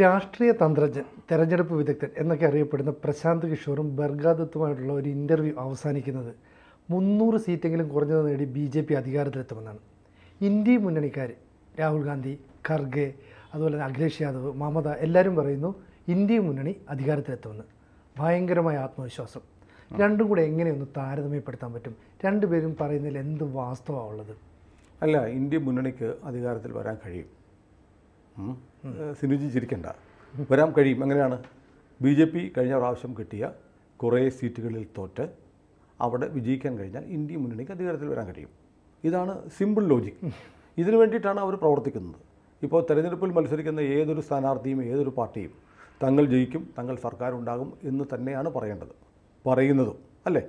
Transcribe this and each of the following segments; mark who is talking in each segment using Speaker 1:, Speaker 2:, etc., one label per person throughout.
Speaker 1: രാഷ്ട്രീയ തന്ത്രജ്ഞൻ തെരഞ്ഞെടുപ്പ് വിദഗ്ധൻ എന്നൊക്കെ അറിയപ്പെടുന്ന പ്രശാന്ത് കിഷോറും ബർഗാദത്തുമായിട്ടുള്ള ഒരു ഇൻ്റർവ്യൂ അവസാനിക്കുന്നത് മുന്നൂറ് സീറ്റെങ്കിലും കുറഞ്ഞത് നേടി ബി ജെ പി അധികാരത്തിലെത്തുമെന്നാണ് ഇന്ത്യ മുന്നണിക്കാർ രാഹുൽ ഗാന്ധി ഖർഗെ അതുപോലെ തന്നെ അഖിലേഷ് യാദവ് മമത എല്ലാവരും പറയുന്നു ഇന്ത്യ മുന്നണി അധികാരത്തിലെത്തുമെന്ന് ഭയങ്കരമായ ആത്മവിശ്വാസം രണ്ടും കൂടെ എങ്ങനെയൊന്ന് താരതമ്യപ്പെടുത്താൻ പറ്റും രണ്ടുപേരും പറയുന്നതിൽ എന്ത് വാസ്തവമാണുള്ളത്
Speaker 2: അല്ല ഇന്ത്യ മുന്നണിക്ക് അധികാരത്തിൽ വരാൻ കഴിയും സിനുജി ചിരിക്കണ്ട വരാൻ കഴിയും അങ്ങനെയാണ് ബി ജെ പി കഴിഞ്ഞ പ്രാവശ്യം കിട്ടിയ കുറേ സീറ്റുകളിൽ തോറ്റ് അവിടെ വിജയിക്കാൻ കഴിഞ്ഞാൽ ഇന്ത്യ മുന്നണിക്ക് അധികാരത്തിൽ വരാൻ കഴിയും ഇതാണ് സിമ്പിൾ ലോജിക് ഇതിനു വേണ്ടിയിട്ടാണ് അവർ പ്രവർത്തിക്കുന്നത് ഇപ്പോൾ തെരഞ്ഞെടുപ്പിൽ മത്സരിക്കുന്ന ഏതൊരു സ്ഥാനാർത്ഥിയും ഏതൊരു പാർട്ടിയും തങ്ങൾ ജയിക്കും തങ്ങൾ സർക്കാർ ഉണ്ടാകും എന്ന് തന്നെയാണ് പറയേണ്ടത് പറയുന്നതും അല്ലേ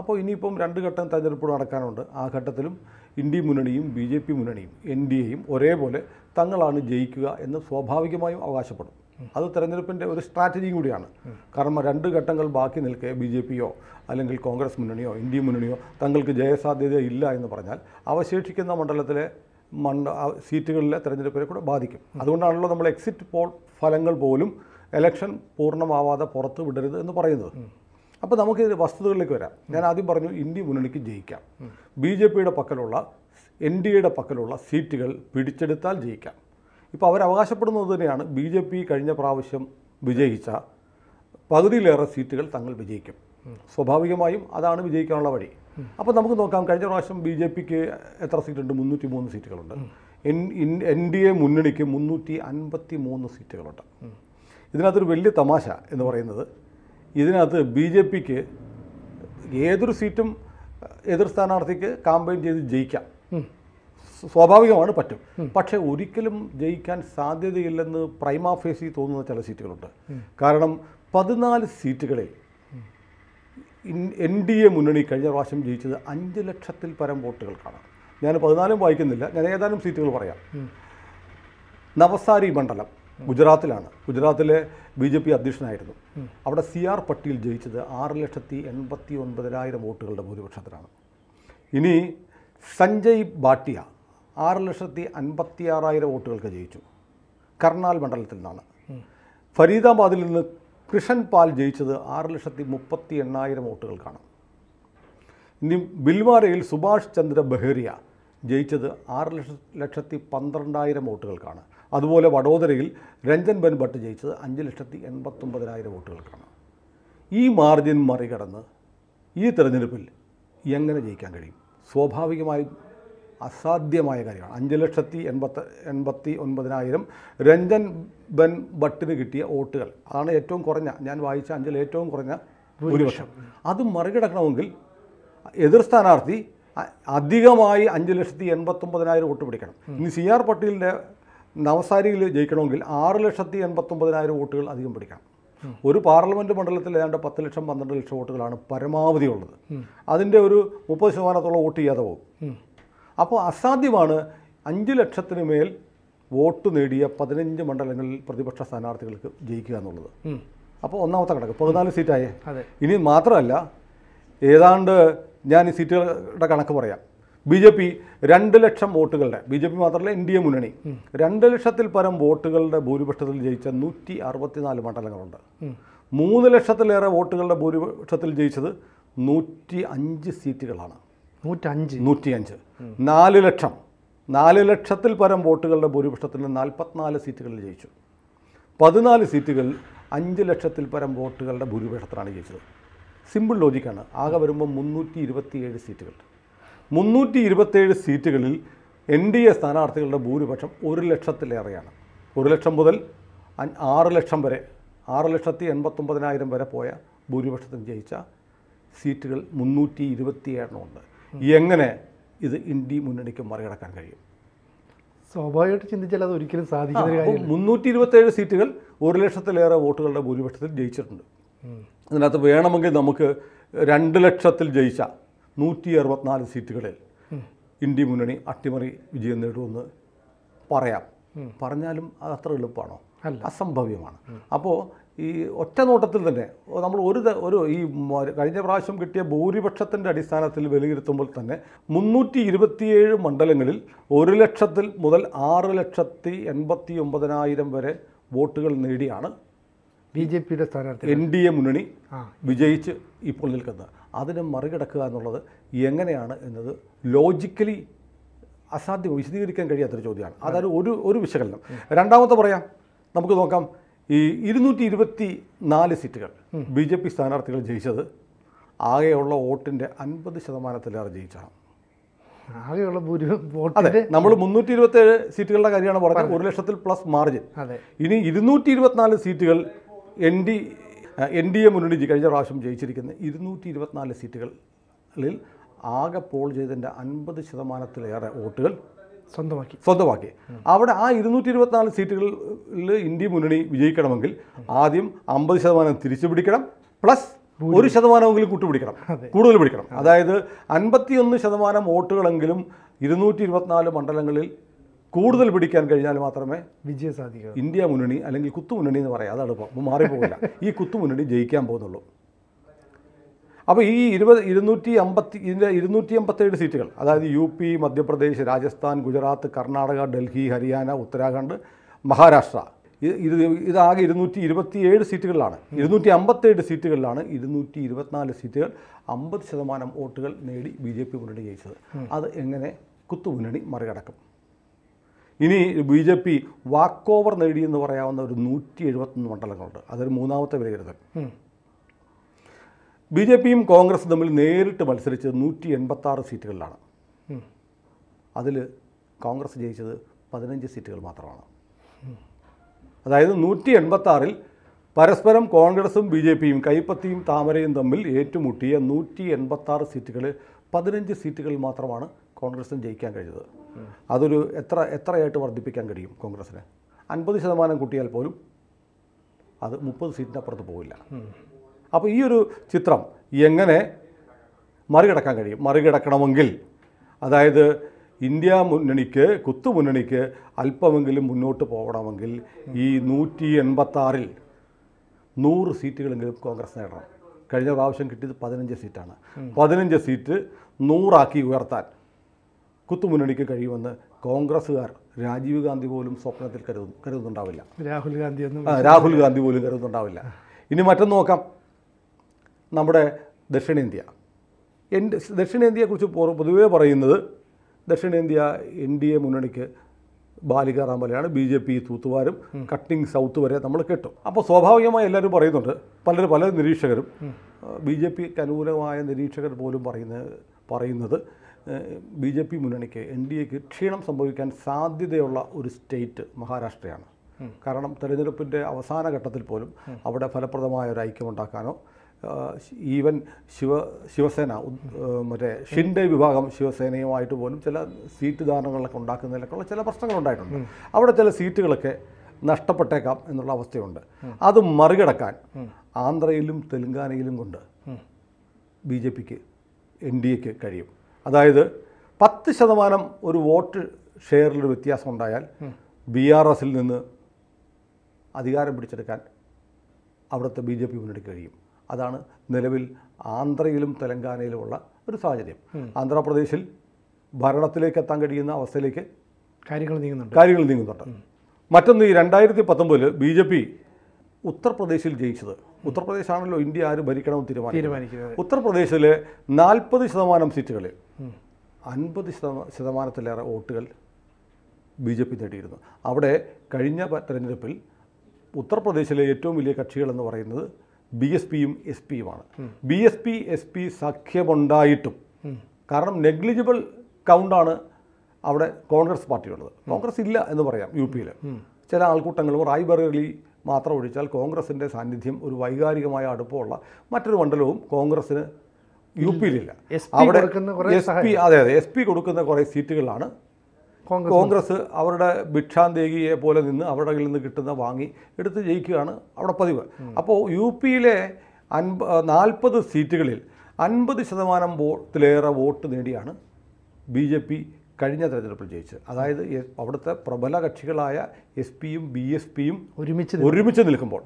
Speaker 2: അപ്പോൾ ഇനിയിപ്പം രണ്ട് ഘട്ടം തെരഞ്ഞെടുപ്പ് നടക്കാനുണ്ട് ആ ഘട്ടത്തിലും ഇന്ത്യ മുന്നണിയും ബി ജെ പി മുന്നണിയും എൻ ഡി എയും ഒരേപോലെ തങ്ങളാണ് ജയിക്കുക എന്ന് സ്വാഭാവികമായും അവകാശപ്പെടും അത് തെരഞ്ഞെടുപ്പിൻ്റെ ഒരു സ്ട്രാറ്റജിയും കൂടിയാണ് കാരണം രണ്ട് ഘട്ടങ്ങൾ ബാക്കി നിൽക്കെ ബി ജെ പിയോ അല്ലെങ്കിൽ കോൺഗ്രസ് മുന്നണിയോ ഇന്ത്യ മുന്നണിയോ തങ്ങൾക്ക് ജയസാധ്യത ഇല്ല എന്ന് പറഞ്ഞാൽ അവശേഷിക്കുന്ന മണ്ഡലത്തിലെ മണ്ഡ സീറ്റുകളിലെ തെരഞ്ഞെടുപ്പിനെ കൂടെ ബാധിക്കും അതുകൊണ്ടാണല്ലോ നമ്മൾ എക്സിറ്റ് പോൾ ഫലങ്ങൾ പോലും എലക്ഷൻ പൂർണ്ണമാവാതെ പുറത്ത് വിടരുത് എന്ന് പറയുന്നത് അപ്പോൾ നമുക്ക് വസ്തുതകളിലേക്ക് വരാം ഞാൻ ആദ്യം പറഞ്ഞു ഇന്ത്യ മുന്നണിക്ക് ജയിക്കാം ബി ജെ പിയുടെ പക്കലുള്ള എൻ ഡി എയുടെ പക്കലുള്ള സീറ്റുകൾ പിടിച്ചെടുത്താൽ ജയിക്കാം ഇപ്പോൾ അവരവകാശപ്പെടുന്നത് തന്നെയാണ് ബി ജെ പി കഴിഞ്ഞ പ്രാവശ്യം വിജയിച്ച പകുതിയിലേറെ സീറ്റുകൾ തങ്ങൾ വിജയിക്കും സ്വാഭാവികമായും അതാണ് വിജയിക്കാനുള്ള വഴി അപ്പോൾ നമുക്ക് നോക്കാം കഴിഞ്ഞ പ്രാവശ്യം ബി ജെ പിക്ക് എത്ര സീറ്റുണ്ട് മുന്നൂറ്റി മൂന്ന് സീറ്റുകളുണ്ട് എൻ എൻ ഡി എ മുന്നണിക്ക് മുന്നൂറ്റി അൻപത്തി മൂന്ന് സീറ്റുകളുണ്ട് ഇതിനകത്തൊരു വലിയ തമാശ എന്ന് പറയുന്നത് ഇതിനകത്ത് ബി ജെ പിക്ക് ഏതൊരു സീറ്റും എതിർ സ്ഥാനാർത്ഥിക്ക് കാമ്പയിൻ ചെയ്ത് ജയിക്കാം സ്വാഭാവികമാണ് പറ്റും പക്ഷേ ഒരിക്കലും ജയിക്കാൻ സാധ്യതയില്ലെന്ന് പ്രൈമാഫേസി തോന്നുന്ന ചില സീറ്റുകളുണ്ട് കാരണം പതിനാല് സീറ്റുകളിൽ എൻ ഡി എ മുന്നണി കഴിഞ്ഞ പ്രാവശ്യം ജയിച്ചത് അഞ്ച് ലക്ഷത്തിൽ പരം വോട്ടുകൾക്കാണ് ഞാൻ പതിനാലും വായിക്കുന്നില്ല ഞാൻ ഏതാനും സീറ്റുകൾ പറയാം നവസാരി മണ്ഡലം ഗുജറാത്തിലാണ് ഗുജറാത്തിലെ ബി ജെ പി അധ്യക്ഷനായിരുന്നു അവിടെ സി ആർ പട്ടീൽ ജയിച്ചത് ആറ് ലക്ഷത്തി എൺപത്തി ഒൻപതിനായിരം വോട്ടുകളുടെ ഭൂരിപക്ഷത്തിലാണ് ഇനി സഞ്ജയ് ഭാട്ടിയ ആറ് ലക്ഷത്തി അൻപത്തി ആറായിരം വോട്ടുകൾക്ക് ജയിച്ചു കർണാൽ മണ്ഡലത്തിൽ നിന്നാണ് ഫരീദാബാദിൽ നിന്ന് കൃഷൻ പാൽ ജയിച്ചത് ആറ് ലക്ഷത്തി മുപ്പത്തി എണ്ണായിരം വോട്ടുകൾക്കാണ് ഇനി ബിൽവാരയിൽ സുഭാഷ് ചന്ദ്ര ബഹേറിയ ജയിച്ചത് ആറ് ലക്ഷ ലക്ഷത്തി പന്ത്രണ്ടായിരം വോട്ടുകൾക്കാണ് അതുപോലെ വഡോദരയിൽ രഞ്ജൻ ബൻ ഭട്ട് ജയിച്ചത് അഞ്ച് ലക്ഷത്തി എൺപത്തൊമ്പതിനായിരം വോട്ടുകൾക്കാണ് ഈ മാർജിൻ മറികടന്ന് ഈ തെരഞ്ഞെടുപ്പിൽ എങ്ങനെ ജയിക്കാൻ കഴിയും സ്വാഭാവികമായി അസാധ്യമായ കാര്യമാണ് അഞ്ച് ലക്ഷത്തി എൺപത്തി എൺപത്തി ഒൻപതിനായിരം രഞ്ജൻ ബെൻ ഭട്ടിന് കിട്ടിയ വോട്ടുകൾ അതാണ് ഏറ്റവും കുറഞ്ഞ ഞാൻ വായിച്ച അഞ്ചിൽ ഏറ്റവും കുറഞ്ഞ ഭൂരിപക്ഷം അത് മറികടക്കണമെങ്കിൽ എതിർ സ്ഥാനാർത്ഥി അധികമായി അഞ്ച് ലക്ഷത്തി എൺപത്തൊമ്പതിനായിരം വോട്ട് പിടിക്കണം ഇനി സി ആർ പട്ടീലിൻ്റെ നവസാരിയിൽ ജയിക്കണമെങ്കിൽ ആറ് ലക്ഷത്തി എൺപത്തൊമ്പതിനായിരം വോട്ടുകൾ അധികം പിടിക്കണം ഒരു പാർലമെൻറ്റ് മണ്ഡലത്തിൽ ഏതാണ്ട് പത്ത് ലക്ഷം പന്ത്രണ്ട് ലക്ഷം വോട്ടുകളാണ് പരമാവധി ഉള്ളത് അതിൻ്റെ ഒരു മുപ്പത് ശതമാനത്തോളം വോട്ട് ചെയ്യാതെ പോകും അപ്പോൾ അസാധ്യമാണ് അഞ്ച് ലക്ഷത്തിന് മേൽ വോട്ട് നേടിയ പതിനഞ്ച് മണ്ഡലങ്ങളിൽ പ്രതിപക്ഷ സ്ഥാനാർത്ഥികൾക്ക് ജയിക്കുക എന്നുള്ളത് അപ്പോൾ ഒന്നാമത്തെ കണക്ക് പതിനാല് സീറ്റായേ ഇനി മാത്രമല്ല ഏതാണ്ട് ഞാൻ ഈ സീറ്റുകളുടെ കണക്ക് പറയാം ബി ജെ പി രണ്ട് ലക്ഷം വോട്ടുകളുടെ ബി ജെ പി മാത്രമല്ല എൻ ഡി എ മുന്നണി രണ്ട് ലക്ഷത്തിൽ പരം വോട്ടുകളുടെ ഭൂരിപക്ഷത്തിൽ ജയിച്ച നൂറ്റി അറുപത്തിനാല് മണ്ഡലങ്ങളുണ്ട് മൂന്ന് ലക്ഷത്തിലേറെ വോട്ടുകളുടെ ഭൂരിപക്ഷത്തിൽ ജയിച്ചത് നൂറ്റി അഞ്ച് സീറ്റുകളാണ് നൂറ്റഞ്ച് നൂറ്റിയഞ്ച് നാല് ലക്ഷം നാല് ലക്ഷത്തിൽ പരം വോട്ടുകളുടെ ഭൂരിപക്ഷത്തിൽ നാൽപ്പത്തിനാല് സീറ്റുകളിൽ ജയിച്ചു പതിനാല് സീറ്റുകൾ അഞ്ച് ലക്ഷത്തിൽ പരം വോട്ടുകളുടെ ഭൂരിപക്ഷത്തിലാണ് ജയിച്ചത് സിമ്പിൾ ലോജിക്കാണ് ആകെ വരുമ്പോൾ മുന്നൂറ്റി ഇരുപത്തിയേഴ് സീറ്റുകൾ മുന്നൂറ്റി ഇരുപത്തേഴ് സീറ്റുകളിൽ എൻ ഡി എ സ്ഥാനാർത്ഥികളുടെ ഭൂരിപക്ഷം ഒരു ലക്ഷത്തിലേറെയാണ് ഒരു ലക്ഷം മുതൽ ആറ് ലക്ഷം വരെ ആറ് ലക്ഷത്തി എൺപത്തൊമ്പതിനായിരം വരെ പോയ ഭൂരിപക്ഷത്തിന് ജയിച്ച സീറ്റുകൾ മുന്നൂറ്റി ഇരുപത്തിയേഴെണ്ണമുണ്ട് എങ്ങനെ ഇത് ഇന്ത്യ മുന്നണിക്ക് മറികടക്കാൻ
Speaker 1: കഴിയും സ്വാഭാവികമായിട്ട് ചിന്തിച്ചാൽ അത് ഒരിക്കലും സാധിക്കുന്ന
Speaker 2: മുന്നൂറ്റി ഇരുപത്തേഴ് സീറ്റുകൾ ഒരു ലക്ഷത്തിലേറെ വോട്ടുകളുടെ ഭൂരിപക്ഷത്തിൽ ജയിച്ചിട്ടുണ്ട് അതിനകത്ത് വേണമെങ്കിൽ നമുക്ക് രണ്ട് ലക്ഷത്തിൽ ജയിച്ച നൂറ്റി അറുപത്തിനാല് സീറ്റുകളിൽ ഇന്ത്യ മുന്നണി അട്ടിമറി വിജയം നേടുമെന്ന് പറയാം പറഞ്ഞാലും അത് അത്ര എളുപ്പമാണോ അസംഭവ്യമാണ് അപ്പോൾ ഈ ഒറ്റ നോട്ടത്തിൽ തന്നെ നമ്മൾ ഒരു ഒരു ഈ കഴിഞ്ഞ പ്രാവശ്യം കിട്ടിയ ഭൂരിപക്ഷത്തിൻ്റെ അടിസ്ഥാനത്തിൽ വിലയിരുത്തുമ്പോൾ തന്നെ മുന്നൂറ്റി ഇരുപത്തിയേഴ് മണ്ഡലങ്ങളിൽ ഒരു ലക്ഷത്തിൽ മുതൽ ആറ് ലക്ഷത്തി എൺപത്തി ഒമ്പതിനായിരം വരെ വോട്ടുകൾ നേടിയാണ് ബി ജെ പിയുടെ സ്ഥാനാർത്ഥി എൻ ഡി എ മുന്നണി വിജയിച്ച് ഇപ്പോൾ നിൽക്കുന്നത് അതിനെ മറികടക്കുക എന്നുള്ളത് എങ്ങനെയാണ് എന്നത് ലോജിക്കലി അസാധ്യം വിശദീകരിക്കാൻ കഴിയാത്തൊരു ചോദ്യമാണ് അതായത് ഒരു ഒരു വിശകലനം രണ്ടാമത്തെ പറയാം നമുക്ക് നോക്കാം ഈ ഇരുന്നൂറ്റി ഇരുപത്തി നാല് സീറ്റുകൾ ബി ജെ പി സ്ഥാനാർത്ഥികൾ ജയിച്ചത് ആകെയുള്ള വോട്ടിൻ്റെ അൻപത് ശതമാനത്തിലേറെ ജയിച്ചാണ്
Speaker 1: ആകെയുള്ള അതെ
Speaker 2: നമ്മൾ മുന്നൂറ്റി ഏഴ് സീറ്റുകളുടെ കാര്യമാണ് പറഞ്ഞത് ഒരു ലക്ഷത്തിൽ പ്ലസ് മാർജിൻ ഇനി ഇരുന്നൂറ്റി ഇരുപത്തിനാല് സീറ്റുകൾ N D N D A മുന്നണി കഴിഞ്ഞ പ്രാവശ്യം ജയിച്ചിരിക്കുന്ന ഇരുന്നൂറ്റി ഇരുപത്തിനാല് സീറ്റുകളിൽ ആകെ പോൾ ചെയ്തതിൻ്റെ അൻപത് ശതമാനത്തിലേറെ വോട്ടുകൾ സ്വന്തമാക്കി സ്വന്തമാക്കി അവിടെ ആ ഇരുന്നൂറ്റി ഇരുപത്തിനാല് സീറ്റുകളിൽ ഇന്ത്യ മുന്നണി വിജയിക്കണമെങ്കിൽ ആദ്യം അമ്പത് ശതമാനം തിരിച്ചു പിടിക്കണം പ്ലസ് ഒരു ശതമാനമെങ്കിലും കൂട്ടുപിടിക്കണം കൂടുതൽ പിടിക്കണം അതായത് അൻപത്തിയൊന്ന് ശതമാനം വോട്ടുകളെങ്കിലും ഇരുന്നൂറ്റി ഇരുപത്തിനാല് മണ്ഡലങ്ങളിൽ കൂടുതൽ പിടിക്കാൻ കഴിഞ്ഞാൽ മാത്രമേ
Speaker 1: വിജയം സാധിക്കൂ
Speaker 2: ഇന്ത്യ മുന്നണി അല്ലെങ്കിൽ കുത്തുമുന്നണി എന്ന് പറയാം അതാണ് ഇപ്പോൾ മാറിപ്പോകില്ല ഈ കുത്തുമുന്നണി ജയിക്കാൻ പോകുന്നുള്ളൂ അപ്പോൾ ഈ ഇരുപത് ഇരുന്നൂറ്റി അമ്പത്തി ഇതിൻ്റെ ഇരുന്നൂറ്റി അമ്പത്തേഴ് സീറ്റുകൾ അതായത് യു പി മധ്യപ്രദേശ് രാജസ്ഥാൻ ഗുജറാത്ത് കർണാടക ഡൽഹി ഹരിയാന ഉത്തരാഖണ്ഡ് മഹാരാഷ്ട്ര ഇത് ഇതാകെ ഇരുന്നൂറ്റി ഇരുപത്തിയേഴ് സീറ്റുകളിലാണ് ഇരുന്നൂറ്റി അമ്പത്തേഴ് സീറ്റുകളിലാണ് ഇരുന്നൂറ്റി ഇരുപത്തിനാല് സീറ്റുകൾ അമ്പത് ശതമാനം വോട്ടുകൾ നേടി ബി ജെ പി മുന്നണി ജയിച്ചത് അത് എങ്ങനെ കുത്തുമുന്നണി മറികടക്കും ഇനി B J P walkover നേടിയെന്ന് പറയാവുന്ന ഒരു നൂറ്റി എഴുപത്തൊന്ന് മണ്ഡലങ്ങളുണ്ട് അതൊരു മൂന്നാമത്തെ വിലയിരുത്തൽ ബി ജെ പിയും കോൺഗ്രസും തമ്മിൽ നേരിട്ട് മത്സരിച്ച് നൂറ്റി ആറ് സീറ്റുകളിലാണ് അതിൽ കോൺഗ്രസ് ജയിച്ചത് പതിനഞ്ച് സീറ്റുകൾ മാത്രമാണ് അതായത് നൂറ്റി എൺപത്താറിൽ പരസ്പരം കോൺഗ്രസും ബി ജെ പിയും കൈപ്പത്തിയും താമരയും തമ്മിൽ ഏറ്റുമുട്ടിയ നൂറ്റി എൺപത്താറ് സീറ്റുകളിൽ പതിനഞ്ച് സീറ്റുകൾ മാത്രമാണ് കോൺഗ്രസിന് ജയിക്കാൻ കഴിഞ്ഞത് അതൊരു എത്ര എത്രയായിട്ട് വർദ്ധിപ്പിക്കാൻ കഴിയും കോൺഗ്രസ്സിന് അൻപത് ശതമാനം കൂട്ടിയാൽ പോലും അത് മുപ്പത് സീറ്റിനപ്പുറത്ത് പോവില്ല അപ്പോൾ ഈ ഒരു ചിത്രം എങ്ങനെ മറികടക്കാൻ കഴിയും മറികടക്കണമെങ്കിൽ അതായത് ഇന്ത്യ മുന്നണിക്ക് കുത്തു മുന്നണിക്ക് അല്പമെങ്കിലും മുന്നോട്ട് പോകണമെങ്കിൽ ഈ നൂറ്റി എൺപത്താറിൽ നൂറ് സീറ്റുകളെങ്കിലും കോൺഗ്രസ് നേടണം കഴിഞ്ഞ പ്രാവശ്യം കിട്ടിയത് പതിനഞ്ച് സീറ്റാണ് പതിനഞ്ച് സീറ്റ് നൂറാക്കി ഉയർത്താൻ കുത്തുമുന്നണിക്ക് കഴിയുമെന്ന് കോൺഗ്രസ്സുകാർ രാജീവ് ഗാന്ധി പോലും സ്വപ്നത്തിൽ കരുതു കരുതുന്നുണ്ടാവില്ല
Speaker 1: രാഹുൽ ഗാന്ധി രാഹുൽ ഗാന്ധി
Speaker 2: പോലും കരുതുന്നുണ്ടാവില്ല ഇനി മറ്റൊന്ന് നോക്കാം നമ്മുടെ ദക്ഷിണേന്ത്യ എൻ്റെ ദക്ഷിണേന്ത്യയെക്കുറിച്ച് പൊതുവേ പറയുന്നത് ദക്ഷിണേന്ത്യ എൻ ഡി എ മുന്നണിക്ക് ബാലികാറാം പോലെയാണ് ബി ജെ പി തൂത്തുവാരും കട്ടിംഗ് സൗത്ത് വരെ നമ്മൾ കേട്ടു അപ്പോൾ സ്വാഭാവികമായി എല്ലാവരും പറയുന്നുണ്ട് പലരും പല നിരീക്ഷകരും ബി ജെ പിക്ക് അനുകൂലമായ നിരീക്ഷകർ പോലും പറയുന്ന പറയുന്നത് ബി ജെ പി മുന്നണിക്ക് എൻ ഡി എക്ക് ക്ഷീണം സംഭവിക്കാൻ സാധ്യതയുള്ള ഒരു സ്റ്റേറ്റ് മഹാരാഷ്ട്രയാണ് കാരണം തെരഞ്ഞെടുപ്പിൻ്റെ അവസാന ഘട്ടത്തിൽ പോലും അവിടെ ഫലപ്രദമായ ഒരു ഐക്യമുണ്ടാക്കാനോ ഈവൻ ശിവ ശിവസേന മറ്റേ ഷിൻഡെ വിഭാഗം ശിവസേനയുമായിട്ട് പോലും ചില സീറ്റ് ധാരണകളൊക്കെ ഉണ്ടാക്കുന്നതിലൊക്കെയുള്ള ചില പ്രശ്നങ്ങളുണ്ടായിട്ടുണ്ട് അവിടെ ചില സീറ്റുകളൊക്കെ നഷ്ടപ്പെട്ടേക്കാം എന്നുള്ള അവസ്ഥയുണ്ട് അത് മറികടക്കാൻ ആന്ധ്രയിലും തെലുങ്കാനയിലും കൊണ്ട് ബി ജെ പിക്ക് എൻ ഡി എക്ക് കഴിയും അതായത് പത്ത് ശതമാനം ഒരു വോട്ട് ഷെയറിൽ വ്യത്യാസം ഉണ്ടായാൽ ബി ആർ എസിൽ നിന്ന് അധികാരം പിടിച്ചെടുക്കാൻ അവിടുത്തെ ബി ജെ പി മുന്നിട്ട് കഴിയും അതാണ് നിലവിൽ ആന്ധ്രയിലും തെലങ്കാനയിലുമുള്ള ഒരു സാഹചര്യം ആന്ധ്രാപ്രദേശിൽ ഭരണത്തിലേക്ക് എത്താൻ കഴിയുന്ന അവസ്ഥയിലേക്ക്
Speaker 1: കാര്യങ്ങൾ നീങ്ങുന്നുണ്ട്
Speaker 2: കാര്യങ്ങൾ നീങ്ങുന്നുണ്ട് മറ്റൊന്ന് ഈ രണ്ടായിരത്തി പത്തൊമ്പതിൽ ബി ജെ പി ഉത്തർപ്രദേശിൽ ജയിച്ചത് ഉത്തർപ്രദേശാണല്ലോ ഇന്ത്യ ആര് ഭരിക്കണമെന്ന് തീരുമാനിക്കുന്നത് ഉത്തർപ്രദേശിലെ നാൽപ്പത് ശതമാനം സീറ്റുകളിൽ അൻപത് ശതമാനത്തിലേറെ വോട്ടുകൾ ബി ജെ പി നേടിയിരുന്നു അവിടെ കഴിഞ്ഞ തെരഞ്ഞെടുപ്പിൽ ഉത്തർപ്രദേശിലെ ഏറ്റവും വലിയ കക്ഷികളെന്ന് പറയുന്നത് ബി എസ് പിയും എസ് പിയുമാണ് B S P S P സഖ്യമുണ്ടായിട്ടും കാരണം നെഗ്ലിജിബിൾ കൗണ്ടാണ് അവിടെ കോൺഗ്രസ് പാർട്ടിയുള്ളത് കോൺഗ്രസ് ഇല്ല എന്ന് പറയാം യു പിയിൽ ചില ആൾക്കൂട്ടങ്ങളും റായ്ബറേലി മാത്രം ഒഴിച്ചാൽ കോൺഗ്രസിൻ്റെ സാന്നിധ്യം ഒരു വൈകാരികമായ അടുപ്പമുള്ള മറ്റൊരു മണ്ഡലവും കോൺഗ്രസ്സിന് യു പിയിലില്ല
Speaker 1: അവിടെ എസ് പി അതെ അതെ
Speaker 2: എസ് പി കൊടുക്കുന്ന കുറേ സീറ്റുകളാണ് കോൺഗ്രസ് അവരുടെ ഭിക്ഷാന്തേകിയെ പോലെ നിന്ന് അവരുടെ കയ്യിൽ നിന്ന് കിട്ടുന്ന വാങ്ങി എടുത്ത് ജയിക്കുകയാണ് അവിടെ പതിവ് അപ്പോൾ യു പിയിലെ അൻപ നാൽപ്പത് സീറ്റുകളിൽ അൻപത് ശതമാനം വോട്ടിലേറെ വോട്ട് നേടിയാണ് ബി ജെ പി കഴിഞ്ഞ തെരഞ്ഞെടുപ്പിൽ ജയിച്ചത് അതായത് അവിടുത്തെ പ്രബല കക്ഷികളായ എസ് പിയും ബി എസ് പിയും
Speaker 1: ഒരുമിച്ച് ഒരുമിച്ച് നിൽക്കുമ്പോൾ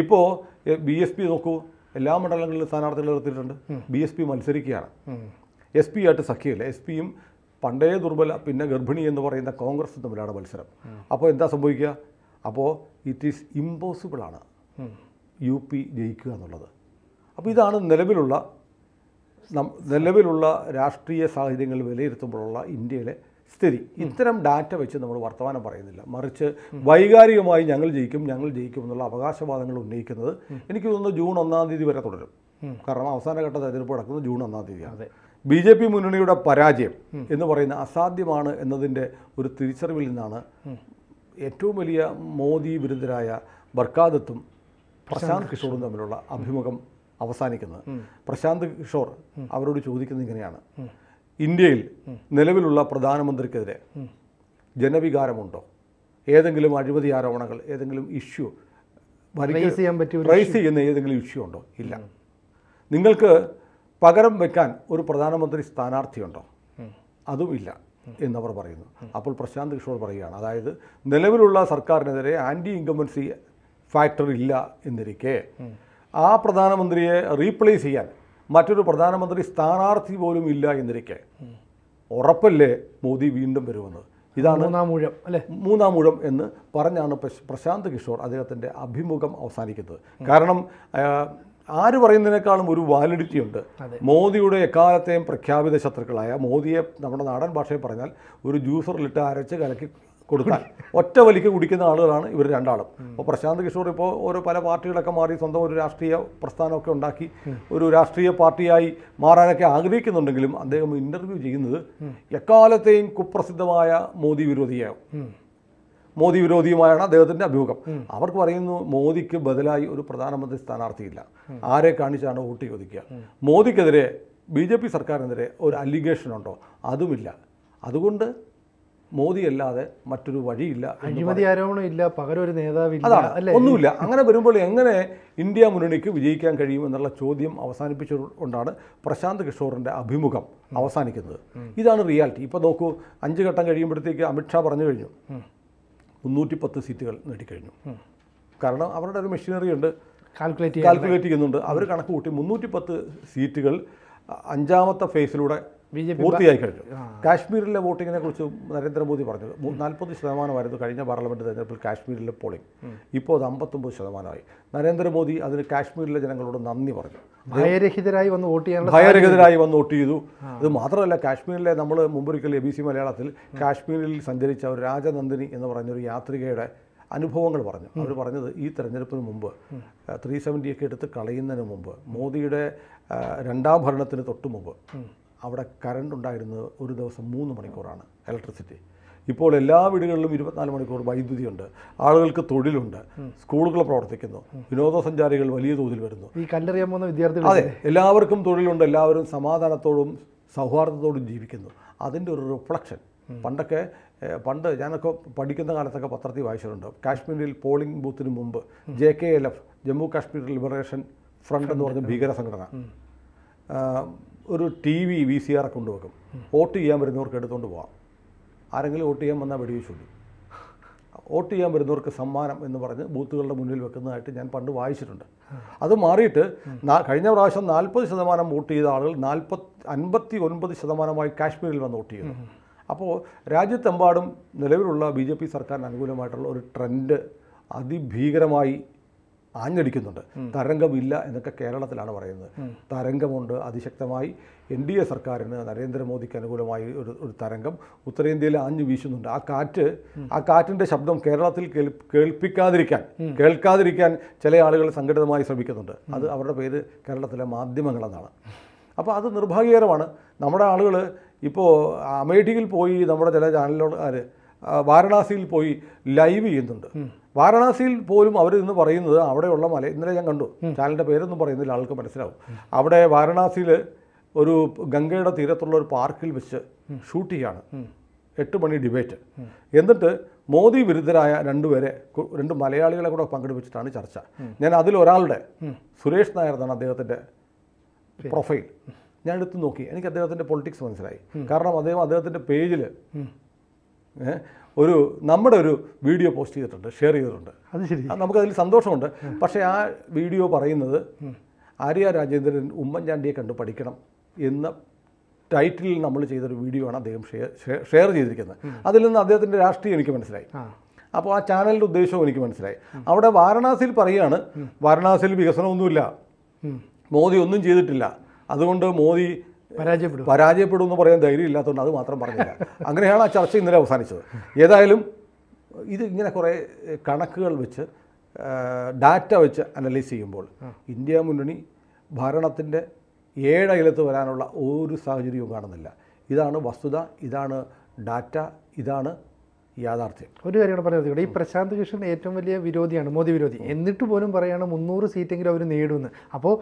Speaker 2: ഇപ്പോൾ ബി എസ് പി നോക്കൂ എല്ലാ മണ്ഡലങ്ങളിലും സ്ഥാനാർത്ഥികൾ നിർത്തിയിട്ടുണ്ട് ബി എസ് പി മത്സരിക്കുകയാണ് എസ് പി ആയിട്ട് സഖ്യമില്ല എസ് പിയും പണ്ടേ ദുർബല പിന്നെ ഗർഭിണി എന്ന് പറയുന്ന കോൺഗ്രസ് തമ്മിലാണ് മത്സരം അപ്പോൾ എന്താ സംഭവിക്കുക അപ്പോൾ ഇറ്റ് ഈസ് ഇമ്പോസിബിളാണ് യു പി ജയിക്കുക എന്നുള്ളത് അപ്പോൾ ഇതാണ് നിലവിലുള്ള നിലവിലുള്ള രാഷ്ട്രീയ സാഹചര്യങ്ങൾ വിലയിരുത്തുമ്പോഴുള്ള ഇന്ത്യയിലെ സ്ഥിതി ഇത്തരം ഡാറ്റ വെച്ച് നമ്മൾ വർത്തമാനം പറയുന്നില്ല മറിച്ച് വൈകാരികമായി ഞങ്ങൾ ജയിക്കും ഞങ്ങൾ ജയിക്കും എന്നുള്ള അവകാശവാദങ്ങൾ ഉന്നയിക്കുന്നത് എനിക്ക് തോന്നുന്നു ജൂൺ ഒന്നാം തീയതി വരെ തുടരും കാരണം അവസാനഘട്ട തെരഞ്ഞെടുപ്പ് നടക്കുന്നത് ജൂൺ ഒന്നാം തീയതിയാണ് ബി ജെ പി മുന്നണിയുടെ പരാജയം എന്ന് പറയുന്ന അസാധ്യമാണ് എന്നതിൻ്റെ ഒരു തിരിച്ചറിവിൽ നിന്നാണ് ഏറ്റവും വലിയ മോദി വിരുദ്ധരായ ബർക്കാദത്തും പ്രശാന്ത് കിഷോറും തമ്മിലുള്ള അഭിമുഖം അവസാനിക്കുന്നത് പ്രശാന്ത് കിഷോർ അവരോട് ചോദിക്കുന്നത് ഇങ്ങനെയാണ് ഇന്ത്യയിൽ നിലവിലുള്ള പ്രധാനമന്ത്രിക്കെതിരെ ജനവികാരമുണ്ടോ ഏതെങ്കിലും അഴിമതി ആരോപണങ്ങൾ ഏതെങ്കിലും ഇഷ്യൂ റൈസ് ചെയ്യുന്ന ഏതെങ്കിലും ഇഷ്യൂ ഉണ്ടോ ഇല്ല നിങ്ങൾക്ക് പകരം വെക്കാൻ ഒരു പ്രധാനമന്ത്രി സ്ഥാനാർത്ഥിയുണ്ടോ അതും ഇല്ല എന്നവർ പറയുന്നു അപ്പോൾ പ്രശാന്ത് കിഷോർ പറയുകയാണ് അതായത് നിലവിലുള്ള സർക്കാരിനെതിരെ ആൻറ്റി ഇൻകമ്പൻസി ഫാക്ടർ ഇല്ല എന്നിരിക്കെ ആ പ്രധാനമന്ത്രിയെ റീപ്ലേസ് ചെയ്യാൻ മറ്റൊരു പ്രധാനമന്ത്രി സ്ഥാനാർത്ഥി പോലും ഇല്ല എന്നിരിക്കെ ഉറപ്പല്ലേ മോദി വീണ്ടും വരുമെന്ന് ഇതാണ് മൂന്നാം മൂഴം അല്ലേ മൂന്നാം മൂഴം എന്ന് പറഞ്ഞാണ് പ്രശാന്ത് കിഷോർ അദ്ദേഹത്തിൻ്റെ അഭിമുഖം അവസാനിക്കുന്നത് കാരണം ആര് പറയുന്നതിനേക്കാളും ഒരു വാലിഡിറ്റി ഉണ്ട് മോദിയുടെ എക്കാലത്തെയും പ്രഖ്യാപിത ശത്രുക്കളായ മോദിയെ നമ്മുടെ നാടൻ ഭാഷയിൽ പറഞ്ഞാൽ ഒരു ജ്യൂസറിലിട്ട് അരച്ച് കലക്കി കൊടുക്കാൻ ഒറ്റ വലിക്ക് കുടിക്കുന്ന ആളുകളാണ് ഇവർ രണ്ടാളും അപ്പോൾ പ്രശാന്ത് കിഷോർ ഇപ്പോൾ ഓരോ പല പാർട്ടികളൊക്കെ മാറി സ്വന്തം ഒരു രാഷ്ട്രീയ പ്രസ്ഥാനമൊക്കെ ഉണ്ടാക്കി ഒരു രാഷ്ട്രീയ പാർട്ടിയായി മാറാനൊക്കെ ആഗ്രഹിക്കുന്നുണ്ടെങ്കിലും അദ്ദേഹം ഇൻ്റർവ്യൂ ചെയ്യുന്നത് എക്കാലത്തെയും കുപ്രസിദ്ധമായ മോദി വിരോധിയാവും മോദി വിരോധിയുമായാണ് അദ്ദേഹത്തിൻ്റെ അഭിമുഖം അവർക്ക് പറയുന്നു മോദിക്ക് ബദലായി ഒരു പ്രധാനമന്ത്രി സ്ഥാനാർത്ഥിയില്ല ആരെ കാണിച്ചാണ് വോട്ട് ചോദിക്കുക മോദിക്കെതിരെ ബി ജെ പി സർക്കാരിനെതിരെ ഒരു അലിഗേഷൻ ഉണ്ടോ അതുമില്ല അതുകൊണ്ട് മോദി അല്ലാതെ മറ്റൊരു വഴിയില്ല അഴിമതി
Speaker 1: ആരോപണം ഇല്ല പകരം ഒരു നേതാവില്ല അതാണ് ഒന്നുമില്ല
Speaker 2: അങ്ങനെ വരുമ്പോൾ എങ്ങനെ ഇന്ത്യ മുന്നണിക്ക് വിജയിക്കാൻ കഴിയും എന്നുള്ള ചോദ്യം അവസാനിപ്പിച്ചുകൊണ്ടാണ് പ്രശാന്ത് കിഷോറിൻ്റെ അഭിമുഖം അവസാനിക്കുന്നത് ഇതാണ് റിയാലിറ്റി ഇപ്പോൾ നോക്കൂ അഞ്ച് ഘട്ടം കഴിയുമ്പോഴത്തേക്ക് അമിത്ഷാ പറഞ്ഞു കഴിഞ്ഞു മുന്നൂറ്റി പത്ത് സീറ്റുകൾ നേടിക്കഴിഞ്ഞു കാരണം അവരുടെ ഒരു മെഷീനറി ഉണ്ട് കാൽക്കുലേറ്റ് കാൽക്കുലേറ്റ് ചെയ്യുന്നുണ്ട് അവർ കണക്ക് കൂട്ടി മുന്നൂറ്റി പത്ത് സീറ്റുകൾ അഞ്ചാമത്തെ ഫേസിലൂടെ ബി ജെ പി പൂർത്തിയായി കഴിഞ്ഞു കാശ്മീരിലെ വോട്ടിങ്ങിനെ കുറിച്ച് നരേന്ദ്രമോദി പറഞ്ഞു നാൽപ്പത് ശതമാനമായിരുന്നു കഴിഞ്ഞ പാർലമെൻറ്റ് തെരഞ്ഞെടുപ്പിൽ കാശ്മീരിലെ പോളിംഗ് ഇപ്പോൾ അത് അമ്പത്തൊമ്പത് ശതമാനമായി നരേന്ദ്രമോദി അതിന് കാശ്മീരിലെ ജനങ്ങളോട് നന്ദി പറഞ്ഞു ഭയരഹിതരായി വന്ന് വോട്ട് ചെയ്യാൻ ഭയരഹിതരായി വന്ന് വോട്ട് ചെയ്തു അത് മാത്രമല്ല കാശ്മീരിലെ നമ്മൾ മുമ്പൊരിക്കൽ എ ബി സി മലയാളത്തിൽ കാശ്മീരിൽ സഞ്ചരിച്ച ഒരു രാജനന്ദിനി എന്ന് പറഞ്ഞൊരു യാത്രികയുടെ അനുഭവങ്ങൾ പറഞ്ഞു അവർ പറഞ്ഞത് ഈ തെരഞ്ഞെടുപ്പിന് മുമ്പ് ത്രീ സെവൻറ്റിയൊക്കെ എടുത്ത് കളയുന്നതിന് മുമ്പ് മോദിയുടെ രണ്ടാം ഭരണത്തിന് തൊട്ട് മുമ്പ് അവിടെ കറണ്ട് ഉണ്ടായിരുന്നത് ഒരു ദിവസം മൂന്ന് മണിക്കൂറാണ് ഇലക്ട്രിസിറ്റി ഇപ്പോൾ എല്ലാ വീടുകളിലും ഇരുപത്തിനാല് മണിക്കൂർ വൈദ്യുതിയുണ്ട് ആളുകൾക്ക് തൊഴിലുണ്ട് സ്കൂളുകൾ പ്രവർത്തിക്കുന്നു വിനോദസഞ്ചാരികൾ വലിയ തോതിൽ വരുന്നു
Speaker 1: ഈ കല്ലെറിയാൻ പോകുന്ന വിദ്യാർത്ഥികൾ അതെ
Speaker 2: എല്ലാവർക്കും തൊഴിലുണ്ട് എല്ലാവരും സമാധാനത്തോടും സൗഹാർദ്ദത്തോടും ജീവിക്കുന്നു അതിൻ്റെ ഒരു റിഫ്ലക്ഷൻ പണ്ടൊക്കെ പണ്ട് ഞാനൊക്കെ പഠിക്കുന്ന കാലത്തൊക്കെ പത്രത്തിൽ വായിച്ചിട്ടുണ്ട് കാശ്മീരിൽ പോളിംഗ് ബൂത്തിന് മുമ്പ് J K L F Jammu Kashmir liberation front എന്ന് പറഞ്ഞ ഭീകര സംഘടന ഒരു T V V C R കൊണ്ട് വോട്ട് ചെയ്യാൻ വരുന്നവർക്ക് എടുത്തുകൊണ്ട് പോകാം ആരെങ്കിലും വോട്ട് ചെയ്യാൻ വന്നാൽ വെടിവെച്ചുണ്ട് വോട്ട് ചെയ്യാൻ വരുന്നവർക്ക് സമ്മാനം എന്ന് പറഞ്ഞ് ബൂത്തുകളുടെ മുന്നിൽ വെക്കുന്നതായിട്ട് ഞാൻ പണ്ട് വായിച്ചിട്ടുണ്ട് അത് മാറിയിട്ട് കഴിഞ്ഞ പ്രാവശ്യം നാൽപ്പത് ശതമാനം വോട്ട് ചെയ്ത ആളുകൾ നാൽപ്പത്തി അൻപത്തി ഒൻപത് ശതമാനമായി കാശ്മീരിൽ വന്ന് വോട്ട് ചെയ്യുന്നു അപ്പോൾ രാജ്യത്തെമ്പാടും നിലവിലുള്ള ബി ജെ പി സർക്കാരിന് അനുകൂലമായിട്ടുള്ള ഒരു ട്രെൻഡ് അതിഭീകരമായി ആഞ്ഞടിക്കുന്നുണ്ട് തരംഗമില്ല എന്നൊക്കെ കേരളത്തിലാണ് പറയുന്നത് തരംഗമുണ്ട് അതിശക്തമായി എൻ ഡി എ സർക്കാരിന് നരേന്ദ്രമോദിക്ക് അനുകൂലമായി ഒരു ഒരു തരംഗം ഉത്തരേന്ത്യയിൽ ആഞ്ഞു വീശുന്നുണ്ട് ആ കാറ്റ് ആ കാറ്റിൻ്റെ ശബ്ദം കേരളത്തിൽ കേൾപ്പിക്കാതിരിക്കാൻ കേൾക്കാതിരിക്കാൻ ചില ആളുകൾ സംഘടിതമായി ശ്രമിക്കുന്നുണ്ട് അത് അവരുടെ പേര് കേരളത്തിലെ മാധ്യമങ്ങളെന്നാണ് അപ്പോൾ അത് നിർഭാഗ്യകരമാണ് നമ്മുടെ ആളുകൾ ഇപ്പോൾ അമേഠിയിൽ പോയി നമ്മുടെ ചില ചാനലുകൾ വാരണാസിയിൽ പോയി ലൈവ് ചെയ്യുന്നുണ്ട് വാരണാസിയിൽ പോലും അവർ ഇന്ന് പറയുന്നത് അവിടെയുള്ള മല ഇന്നലെ ഞാൻ കണ്ടു ചാനലിൻ്റെ പേരൊന്നും പറയുന്നില്ല ആൾക്ക് മനസ്സിലാവും അവിടെ വാരണാസിയിൽ ഒരു ഗംഗയുടെ തീരത്തുള്ള ഒരു പാർക്കിൽ വെച്ച് ഷൂട്ട് ചെയ്യാണ് എട്ട് മണി ഡിബേറ്റ് എന്നിട്ട് മോദി വിരുദ്ധരായ രണ്ടുപേരെ രണ്ട് മലയാളികളെ കൂടെ പങ്കെടുപ്പിച്ചിട്ടാണ് ചർച്ച ഞാൻ അതിൽ ഒരാളുടെ സുരേഷ് നായർ എന്നാണ് അദ്ദേഹത്തിൻ്റെ പ്രൊഫൈൽ ഞാൻ എടുത്തു നോക്കി എനിക്ക് അദ്ദേഹത്തിൻ്റെ പൊളിറ്റിക്സ് മനസ്സിലായി കാരണം അദ്ദേഹം അദ്ദേഹത്തിൻ്റെ പേജിൽ ഒരു നമ്മുടെ ഒരു വീഡിയോ പോസ്റ്റ് ചെയ്തിട്ടുണ്ട് ഷെയർ ചെയ്തിട്ടുണ്ട് അത് ശരി നമുക്കതിൽ സന്തോഷമുണ്ട് പക്ഷേ ആ വീഡിയോ പറയുന്നത് ആര്യ രാജേന്ദ്രൻ ഉമ്മൻചാണ്ടിയെ കണ്ട് പഠിക്കണം എന്ന ടൈറ്റിലിൽ നമ്മൾ ചെയ്തൊരു വീഡിയോ ആണ് അദ്ദേഹം ഷെയർ ചെയ്തിരിക്കുന്നത് അതിൽ നിന്ന് അദ്ദേഹത്തിൻ്റെ രാഷ്ട്രീയം എനിക്ക് മനസ്സിലായി അപ്പോൾ ആ ചാനലിൻ്റെ ഉദ്ദേശവും എനിക്ക് മനസ്സിലായി അവിടെ വാരണാസിയിൽ പറയുകയാണ് വാരണാസിയിൽ വികസനമൊന്നുമില്ല മോദി ഒന്നും ചെയ്തിട്ടില്ല അതുകൊണ്ട് മോദി പരാജയപ്പെടും പരാജയപ്പെടും എന്ന് പറയാൻ ധൈര്യം ഇല്ലാത്തതുകൊണ്ട് അത് മാത്രം പറഞ്ഞില്ല അങ്ങനെയാണ് ആ ചർച്ച ഇന്നലെ അവസാനിച്ചത് ഏതായാലും ഇത് ഇങ്ങനെ കുറേ കണക്കുകൾ വെച്ച് ഡാറ്റ വെച്ച് അനലൈസ് ചെയ്യുമ്പോൾ ഇന്ത്യ മുന്നണി ഭരണത്തിൻ്റെ ഏഴയലത്ത് വരാനുള്ള ഒരു സാഹചര്യവും കാണുന്നില്ല ഇതാണ് വസ്തുത ഇതാണ് ഡാറ്റ ഇതാണ്
Speaker 1: യാഥാർത്ഥ്യം ഒരു കാര്യമാണ് പറയുന്നത് ഈ പ്രശാന്ത് കിഷൻ ഏറ്റവും വലിയ വിരോധിയാണ് മോദി വിരോധി എന്നിട്ട് പോലും പറയാണ് മുന്നൂറ് സീറ്റെങ്കിലും അവർ നേടുമെന്ന് അപ്പോൾ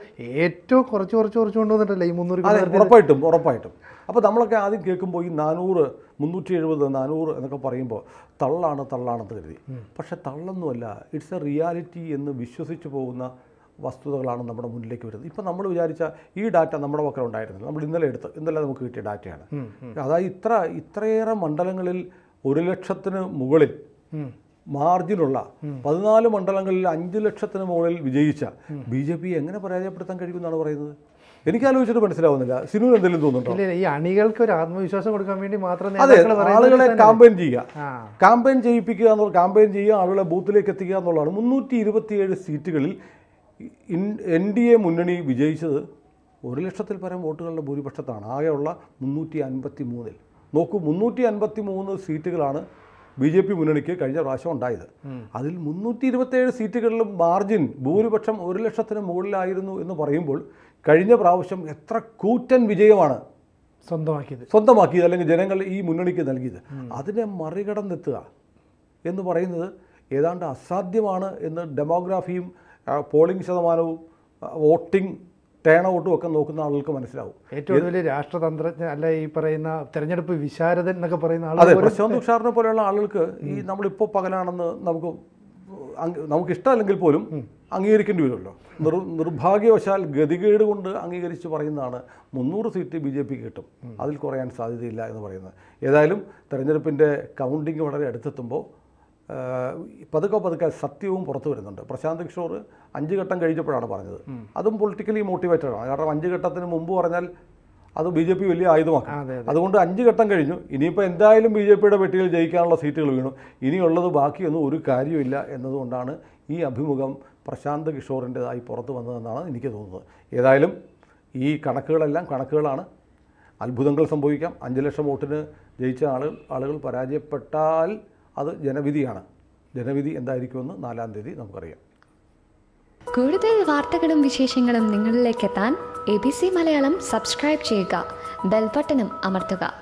Speaker 1: ഏറ്റവും കുറച്ച് കുറച്ച് കുറച്ച് കൊണ്ടുവന്നിട്ടല്ലേ ഈ മുന്നൂറ് ഉറപ്പായിട്ടും ഉറപ്പായിട്ടും അപ്പോൾ നമ്മളൊക്കെ ആദ്യം കേൾക്കുമ്പോൾ ഈ നാനൂറ് മുന്നൂറ്റി എഴുപത് നാനൂറ്
Speaker 2: എന്നൊക്കെ പറയുമ്പോൾ തള്ളാണ് തള്ളാണെന്ന് കരുതി പക്ഷെ തള്ളൊന്നുമല്ല ഇറ്റ്സ് എ റിയാലിറ്റി എന്ന് വിശ്വസിച്ച് പോകുന്ന വസ്തുതകളാണ് നമ്മുടെ മുന്നിലേക്ക് വരുന്നത് ഇപ്പം നമ്മൾ വിചാരിച്ച ഈ ഡാറ്റ നമ്മുടെ പക്കലുണ്ടായിരുന്നില്ല നമ്മൾ ഇന്നലെ എടുത്ത് ഇന്നലെ നമുക്ക് കിട്ടിയ ഡാറ്റയാണ് അതായത് ഇത്ര ഇത്രയേറെ മണ്ഡലങ്ങളിൽ ഒരു ലക്ഷത്തിന് മുകളിൽ മാർജിനുള്ള പതിനാല് മണ്ഡലങ്ങളിൽ അഞ്ച് ലക്ഷത്തിന് മുകളിൽ വിജയിച്ച ബി ജെ പി എങ്ങനെ പരാജയപ്പെടുത്താൻ കഴിയുമെന്നാണ് പറയുന്നത് എനിക്ക് ആലോചിച്ചിട്ട് മനസ്സിലാവുന്നില്ല സിനു എന്തെങ്കിലും തോന്നുന്നുണ്ടോ
Speaker 1: ഈ അണികൾക്ക് ഒരു ആത്മവിശ്വാസം കൊടുക്കാൻ വേണ്ടി മാത്രം അതെ ആളുകളെ കാമ്പയിൻ
Speaker 2: ചെയ്യുക കാമ്പയിൻ ചെയ്യിപ്പിക്കുക എന്നുള്ള കാമ്പയിൻ ചെയ്യുക ആളുകളെ ബൂത്തിലേക്ക് എത്തിക്കുക എന്നുള്ളതാണ് മുന്നൂറ്റി ഇരുപത്തിയേഴ് സീറ്റുകളിൽ എൻ ഡി എ മുന്നണി വിജയിച്ചത് ഒരു ലക്ഷത്തിൽ പരം വോട്ടുകളുടെ ഭൂരിപക്ഷത്താണ് ആകെയുള്ള മുന്നൂറ്റി അൻപത്തി മൂന്നിൽ നോക്കൂ മുന്നൂറ്റി അൻപത്തി മൂന്ന് സീറ്റുകളാണ് ബി ജെ പി മുന്നണിക്ക് കഴിഞ്ഞ പ്രാവശ്യം ഉണ്ടായത് അതിൽ മുന്നൂറ്റി ഇരുപത്തേഴ് സീറ്റുകളിലും മാർജിൻ ഭൂരിപക്ഷം ഒരു ലക്ഷത്തിന് മുകളിലായിരുന്നു എന്ന് പറയുമ്പോൾ കഴിഞ്ഞ പ്രാവശ്യം എത്ര കൂറ്റൻ വിജയമാണ് സ്വന്തമാക്കിയത് സ്വന്തമാക്കിയത് അല്ലെങ്കിൽ ജനങ്ങൾ ഈ മുന്നണിക്ക് നൽകിയത് അതിനെ മറികടന്നെത്തുക എന്ന് പറയുന്നത് ഏതാണ്ട് അസാധ്യമാണ് എന്ന് ഡെമോഗ്രാഫിയും പോളിംഗ് ശതമാനവും വോട്ടിംഗ് ടേൺ ഔട്ടും ഒക്കെ നോക്കുന്ന ആളുകൾക്ക് മനസ്സിലാവും
Speaker 1: ഏറ്റവും വലിയ രാഷ്ട്രതന്ത്രജ്ഞ അല്ല ഈ പറയുന്ന തെരഞ്ഞെടുപ്പ് വിശാരദൻ എന്നൊക്കെ പറയുന്ന ആളുകൾ പ്രശാന്ത്
Speaker 2: തുഷാറിനെ പോലെയുള്ള ആളുകൾക്ക് ഈ നമ്മളിപ്പോൾ പകലാണെന്ന് നമുക്ക് നമുക്ക് ഇഷ്ടമല്ലെങ്കിൽ പോലും അംഗീകരിക്കേണ്ടി വരുമല്ലോ നിർ നിർഭാഗ്യവശാൽ ഗതികേട് കൊണ്ട് അംഗീകരിച്ച് പറയുന്നതാണ് മുന്നൂറ് സീറ്റ് ബി ജെ പിക്ക് കിട്ടും അതിൽ കുറയാൻ സാധ്യതയില്ല എന്ന് പറയുന്നത് ഏതായാലും തെരഞ്ഞെടുപ്പിൻ്റെ കൗണ്ടിങ് വളരെ അടുത്തെത്തുമ്പോൾ പതുക്കെ പതുക്കെ സത്യവും പുറത്തു വരുന്നുണ്ട് പ്രശാന്ത് കിഷോർ അഞ്ച് ഘട്ടം കഴിഞ്ഞപ്പോഴാണ് പറഞ്ഞത് അതും പൊളിറ്റിക്കലി മോട്ടിവേറ്റഡ് ആണ് കാരണം അഞ്ച് ഘട്ടത്തിന് മുമ്പ് പറഞ്ഞാൽ അത് ബി ജെ പി വലിയ ആയുധമാക്കും അതുകൊണ്ട് അഞ്ച് ഘട്ടം കഴിഞ്ഞു ഇനിയിപ്പോൾ എന്തായാലും ബി ജെ പിയുടെ പെട്ടിയിൽ ജയിക്കാനുള്ള സീറ്റുകൾ വീണു ഇനിയുള്ളത് ബാക്കിയൊന്നും ഒരു കാര്യമില്ല എന്നതുകൊണ്ടാണ് ഈ അഭിമുഖം പ്രശാന്ത് കിഷോറിൻ്റെതായി പുറത്തു വന്നതെന്നാണ് എനിക്ക് തോന്നുന്നത് ഏതായാലും ഈ കണക്കുകളെല്ലാം കണക്കുകളാണ് അത്ഭുതങ്ങൾ സംഭവിക്കാം അഞ്ച് ലക്ഷം വോട്ടിന് ജയിച്ച ആളുകൾ ആളുകൾ പരാജയപ്പെട്ടാൽ അത് ജനവിധിയാണ് ജനവിധി എന്തായിരിക്കുമെന്ന് നാലാം തീയതി നമുക്കറിയാം
Speaker 1: കൂടുതൽ വാർത്തകളും വിശേഷങ്ങളും നിങ്ങളിലേക്ക് എത്താൻ A B C Malayalam subscribe ചെയ്യുക ബെൽബട്ടനും അമർത്തുക